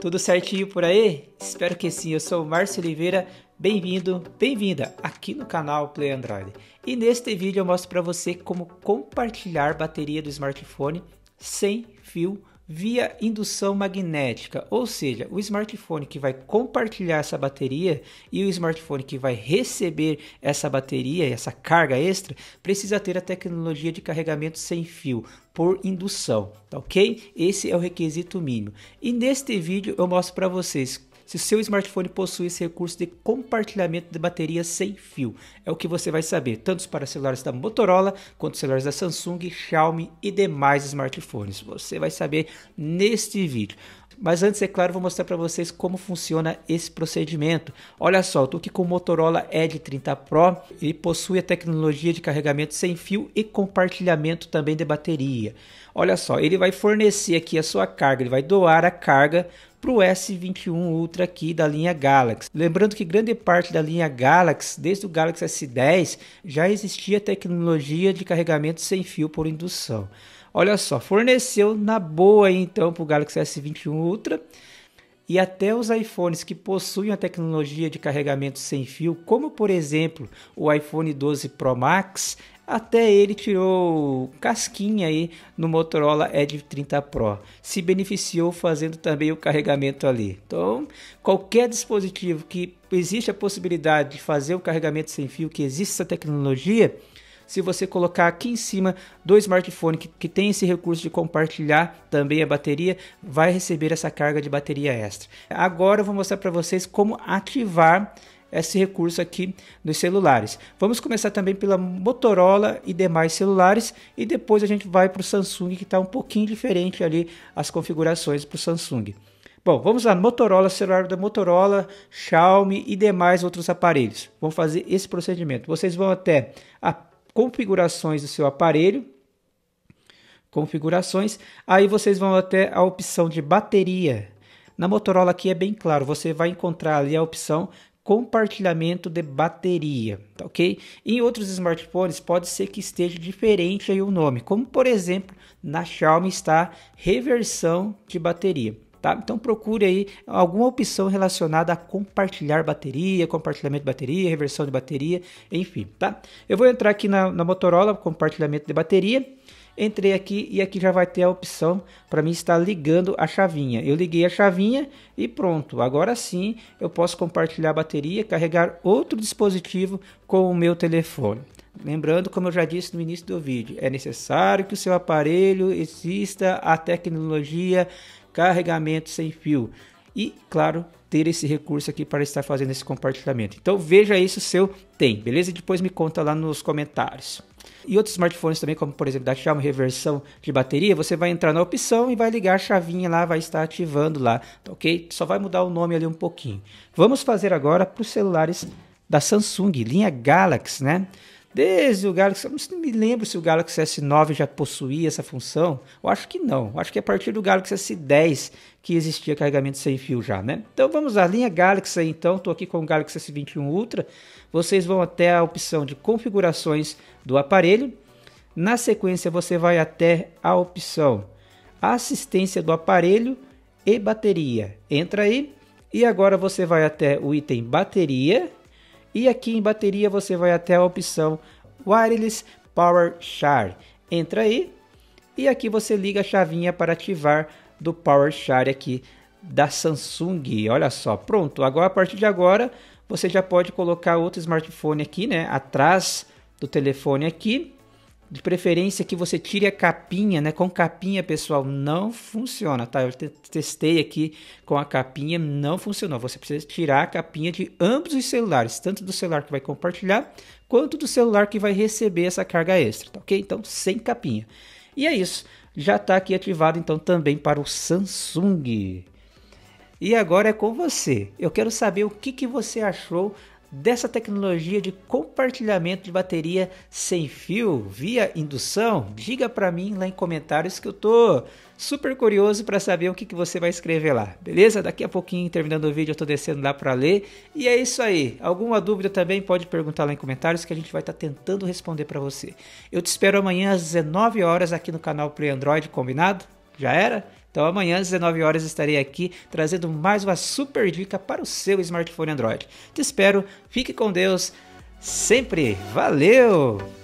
Tudo certinho por aí? Espero que sim. Eu sou o Márcio Oliveira. Bem-vindo, bem-vinda aqui no canal Play Android. E neste vídeo eu mostro para você como compartilhar bateria do smartphone sem fio via indução magnética, ou seja, o smartphone que vai compartilhar essa bateria e o smartphone que vai receber essa bateria, essa carga extra, precisa ter a tecnologia de carregamento sem fio por indução, tá ok? Esse é o requisito mínimo. E neste vídeo eu mostro para vocês se seu smartphone possui esse recurso de compartilhamento de bateria sem fio. É o que você vai saber, tanto para celulares da Motorola quanto celulares da Samsung, Xiaomi e demais smartphones. Você vai saber neste vídeo. Mas antes, é claro, vou mostrar para vocês como funciona esse procedimento. Olha só, estou aqui com o Motorola Edge 30 Pro. Ele possui a tecnologia de carregamento sem fio e compartilhamento também de bateria. Olha só, ele vai fornecer aqui a sua carga, ele vai doar a carga para o S21 Ultra aqui da linha Galaxy. Lembrando que grande parte da linha Galaxy, desde o Galaxy S10, já existia tecnologia de carregamento sem fio por indução. Olha só, forneceu na boa então para o Galaxy S21 Ultra e até os iPhones que possuem a tecnologia de carregamento sem fio, como por exemplo o iPhone 12 Pro Max, até ele tirou casquinha aí no Motorola Edge 30 Pro. Se beneficiou fazendo também o carregamento ali. Então, qualquer dispositivo que existe a possibilidade de fazer o carregamento sem fio, que existe essa tecnologia, se você colocar aqui em cima do smartphone que, que tem esse recurso de compartilhar também a bateria, vai receber essa carga de bateria extra. Agora eu vou mostrar para vocês como ativar esse recurso aqui nos celulares. Vamos começar também pela Motorola e demais celulares e depois a gente vai para o Samsung que está um pouquinho diferente ali as configurações para o Samsung. Bom, vamos lá, Motorola, celular da Motorola, Xiaomi e demais outros aparelhos. Vão fazer esse procedimento. Vocês vão até a configurações do seu aparelho, configurações, aí vocês vão até a opção de bateria. Na Motorola aqui é bem claro, você vai encontrar ali a opção compartilhamento de bateria, tá ok? Em outros smartphones pode ser que esteja diferente aí o nome, como por exemplo na Xiaomi está reversão de bateria. Tá? Então procure aí alguma opção relacionada a compartilhar bateria, compartilhamento de bateria, reversão de bateria, enfim, tá? Eu vou entrar aqui na, na Motorola, compartilhamento de bateria. Entrei aqui e aqui já vai ter a opção para mim estar ligando a chavinha. Eu liguei a chavinha e pronto. Agora sim eu posso compartilhar a bateria, carregar outro dispositivo com o meu telefone. Lembrando, como eu já disse no início do vídeo, é necessário que o seu aparelho exista a tecnologia carregamento sem fio e, claro, ter esse recurso aqui para estar fazendo esse compartilhamento. Então veja isso se tem, beleza? Depois me conta lá nos comentários. E outros smartphones também, como por exemplo da Xiaomi reversão de bateria, você vai entrar na opção e vai ligar a chavinha lá, vai estar ativando lá, tá ok? Só vai mudar o nome ali um pouquinho. Vamos fazer agora para os celulares da Samsung, linha Galaxy, né? Desde o Galaxy, eu não me lembro se o Galaxy S9 já possuía essa função. Eu acho que não. Eu acho que é a partir do Galaxy S10 que existia carregamento sem fio já, né? Então vamos à linha Galaxy então. Estou aqui com o Galaxy S21 Ultra. Vocês vão até a opção de configurações do aparelho. Na sequência você vai até a opção assistência do aparelho e bateria. Entra aí e agora você vai até o item bateria e aqui em bateria você vai até a opção Wireless Power Share. Entra aí e aqui você liga a chavinha para ativar do Power Share aqui da Samsung. Olha só, pronto. Agora a partir de agora você já pode colocar outro smartphone aqui, né, atrás do telefone aqui de preferência que você tire a capinha, né? Com capinha, pessoal, não funciona, tá? Eu testei aqui com a capinha, não funcionou. Você precisa tirar a capinha de ambos os celulares, tanto do celular que vai compartilhar, quanto do celular que vai receber essa carga extra, tá ok? Então, sem capinha. E é isso, já está aqui ativado então também para o Samsung. E agora é com você. Eu quero saber o que, que você achou dessa tecnologia de compartilhamento de bateria sem fio via indução? Diga para mim lá em comentários que eu tô super curioso para saber o que, que você vai escrever lá, beleza? Daqui a pouquinho, terminando o vídeo, eu tô descendo lá para ler. E é isso aí. Alguma dúvida também pode perguntar lá em comentários que a gente vai estar tá tentando responder para você. Eu te espero amanhã às 19 horas aqui no canal Play Android, combinado? Já era? Então amanhã às 19 horas estarei aqui trazendo mais uma super dica para o seu smartphone Android. Te espero, fique com Deus sempre. Valeu!